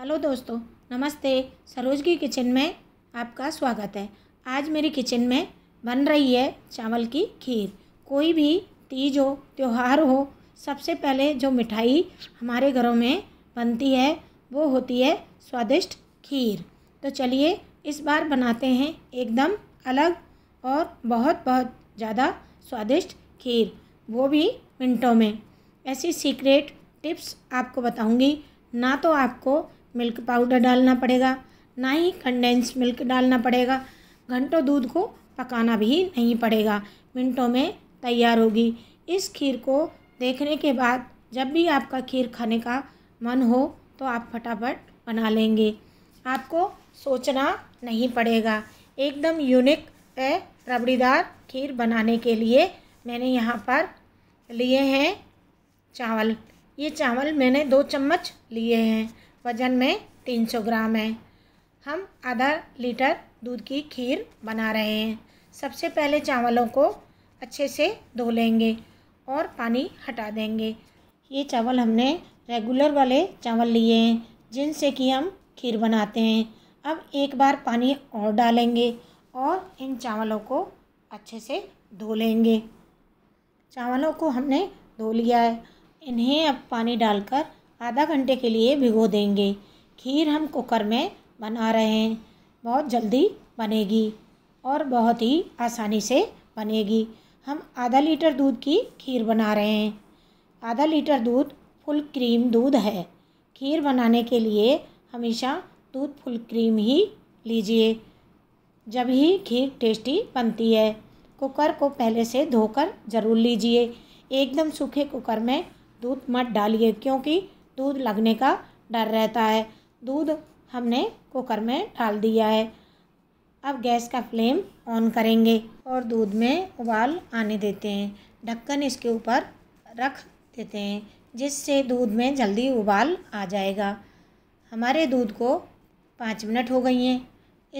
hello दोस्तों नमस्ते सरोज की किचन में आपका स्वागत है आज मेरी किचन में बन रही है चावल की खीर कोई भी तीज हो त्यौहार हो सबसे पहले जो मिठाई हमारे घरों में बनती है वो होती है स्वादिष्ट खीर तो चलिए इस बार बनाते हैं एकदम अलग और बहुत बहुत ज़्यादा स्वादिष्ट खीर वो भी मिनटों में ऐसी सीक्रेट टिप्स आपको बताऊंगी ना तो आपको मिल्क पाउडर डालना पड़ेगा ना ही कंडेंस मिल्क डालना पड़ेगा घंटों दूध को पकाना भी नहीं पड़ेगा मिनटों में तैयार होगी इस खीर को देखने के बाद जब भी आपका खीर खाने का मन हो तो आप फटाफट बना लेंगे आपको सोचना नहीं पड़ेगा एकदम यूनिक ए रबड़ीदार खीर बनाने के लिए मैंने यहाँ पर लिए हैं चावल ये चावल मैंने दो चम्मच लिए हैं वजन में तीन सौ ग्राम है हम आधा लीटर दूध की खीर बना रहे हैं सबसे पहले चावलों को अच्छे से धो लेंगे और पानी हटा देंगे ये चावल हमने रेगुलर वाले चावल लिए हैं जिनसे कि हम खीर बनाते हैं अब एक बार पानी और डालेंगे और इन चावलों को अच्छे से धो लेंगे चावलों को हमने धो लिया है इन्हें अब पानी डालकर आधा घंटे के लिए भिगो देंगे खीर हम कुकर में बना रहे हैं बहुत जल्दी बनेगी और बहुत ही आसानी से बनेगी हम आधा लीटर दूध की खीर बना रहे हैं आधा लीटर दूध फुल क्रीम दूध है खीर बनाने के लिए हमेशा दूध फुल क्रीम ही लीजिए जब ही खीर टेस्टी बनती है कुकर को पहले से धोकर ज़रूर लीजिए एकदम सूखे कुकर में दूध मत डालिए क्योंकि दूध लगने का डर रहता है दूध हमने कुकर में डाल दिया है अब गैस का फ्लेम ऑन करेंगे और दूध में उबाल आने देते हैं ढक्कन इसके ऊपर रख देते हैं जिससे दूध में जल्दी उबाल आ जाएगा हमारे दूध को पाँच मिनट हो गई हैं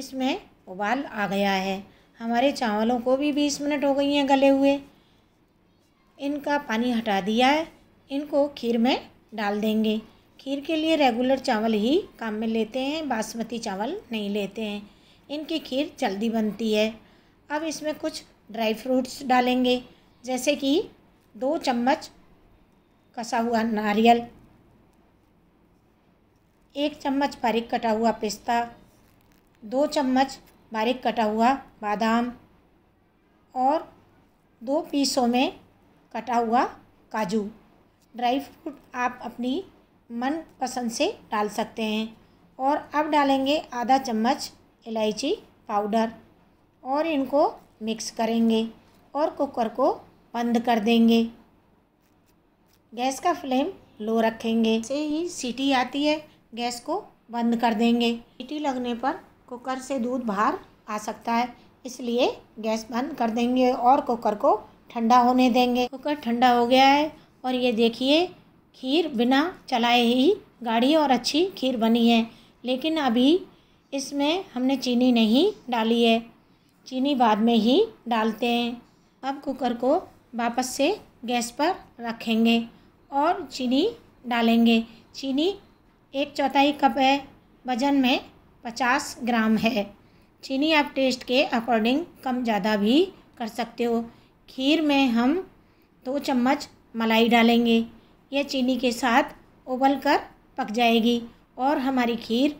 इसमें उबाल आ गया है हमारे चावलों को भी बीस मिनट हो गई हैं गले हुए इनका पानी हटा दिया है इनको खीर में डाल देंगे खीर के लिए रेगुलर चावल ही काम में लेते हैं बासमती चावल नहीं लेते हैं इनकी खीर जल्दी बनती है अब इसमें कुछ ड्राई फ्रूट्स डालेंगे जैसे कि दो चम्मच कसा हुआ नारियल एक चम्मच बारीक कटा हुआ पिस्ता दो चम्मच बारीक कटा हुआ बादाम और दो पीसों में कटा हुआ काजू ड्राई फ्रूट आप अपनी मन पसंद से डाल सकते हैं और अब डालेंगे आधा चम्मच इलायची पाउडर और इनको मिक्स करेंगे और कुकर को बंद कर देंगे गैस का फ्लेम लो रखेंगे से ही सीटी आती है गैस को बंद कर देंगे सीटी लगने पर कुकर से दूध बाहर आ सकता है इसलिए गैस बंद कर देंगे और कुकर को ठंडा होने देंगे कुकर ठंडा हो गया है और ये देखिए खीर बिना चलाए ही गाढ़ी और अच्छी खीर बनी है लेकिन अभी इसमें हमने चीनी नहीं डाली है चीनी बाद में ही डालते हैं अब कुकर को वापस से गैस पर रखेंगे और चीनी डालेंगे चीनी एक चौथाई कप है वज़न में पचास ग्राम है चीनी आप टेस्ट के अकॉर्डिंग कम ज़्यादा भी कर सकते हो खीर में हम दो चम्मच मलाई डालेंगे यह चीनी के साथ उबल कर पक जाएगी और हमारी खीर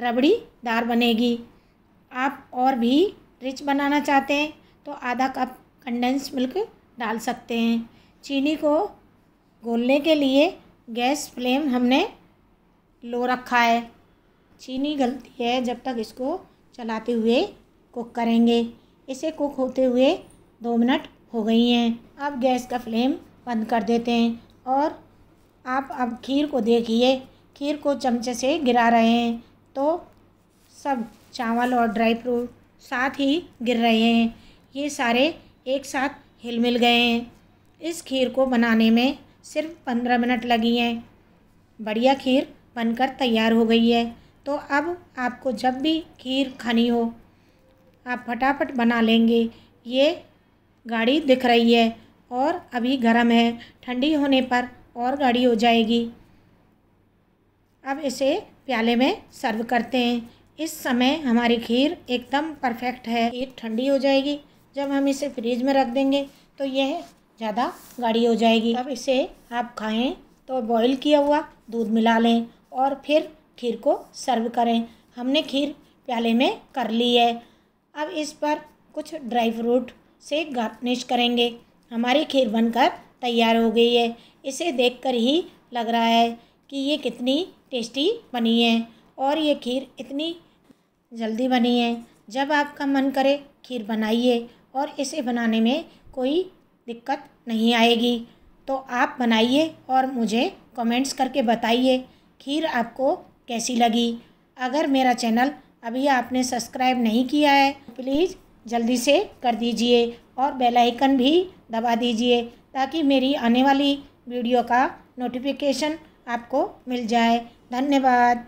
रबड़ी दार बनेगी आप और भी रिच बनाना चाहते हैं तो आधा कप कंडेंस मिल्क डाल सकते हैं चीनी को घोलने के लिए गैस फ्लेम हमने लो रखा है चीनी गलती है जब तक इसको चलाते हुए कुक करेंगे इसे कुक होते हुए दो मिनट हो गई हैं अब गैस का फ्लेम बंद कर देते हैं और आप अब खीर को देखिए खीर को चमचे से गिरा रहे हैं तो सब चावल और ड्राई फ्रूट साथ ही गिर रहे हैं ये सारे एक साथ हिल मिल गए हैं इस खीर को बनाने में सिर्फ पंद्रह मिनट लगी हैं बढ़िया खीर बनकर तैयार हो गई है तो अब आपको जब भी खीर खानी हो आप फटाफट बना लेंगे ये गाड़ी दिख रही है और अभी गर्म है ठंडी होने पर और गाढ़ी हो जाएगी अब इसे प्याले में सर्व करते हैं इस समय हमारी खीर एकदम परफेक्ट है खीर ठंडी हो जाएगी जब हम इसे फ्रिज में रख देंगे तो यह ज़्यादा गाढ़ी हो जाएगी अब इसे आप खाएं तो बॉईल किया हुआ दूध मिला लें और फिर खीर को सर्व करें हमने खीर प्याले में कर ली है अब इस पर कुछ ड्राई फ्रूट से गार्निश करेंगे हमारी खीर बनकर तैयार हो गई है इसे देखकर ही लग रहा है कि ये कितनी टेस्टी बनी है और ये खीर इतनी जल्दी बनी है जब आपका मन करे खीर बनाइए और इसे बनाने में कोई दिक्कत नहीं आएगी तो आप बनाइए और मुझे कमेंट्स करके बताइए खीर आपको कैसी लगी अगर मेरा चैनल अभी आपने सब्सक्राइब नहीं किया है तो प्लीज़ जल्दी से कर दीजिए और बेल आइकन भी दबा दीजिए ताकि मेरी आने वाली वीडियो का नोटिफिकेशन आपको मिल जाए धन्यवाद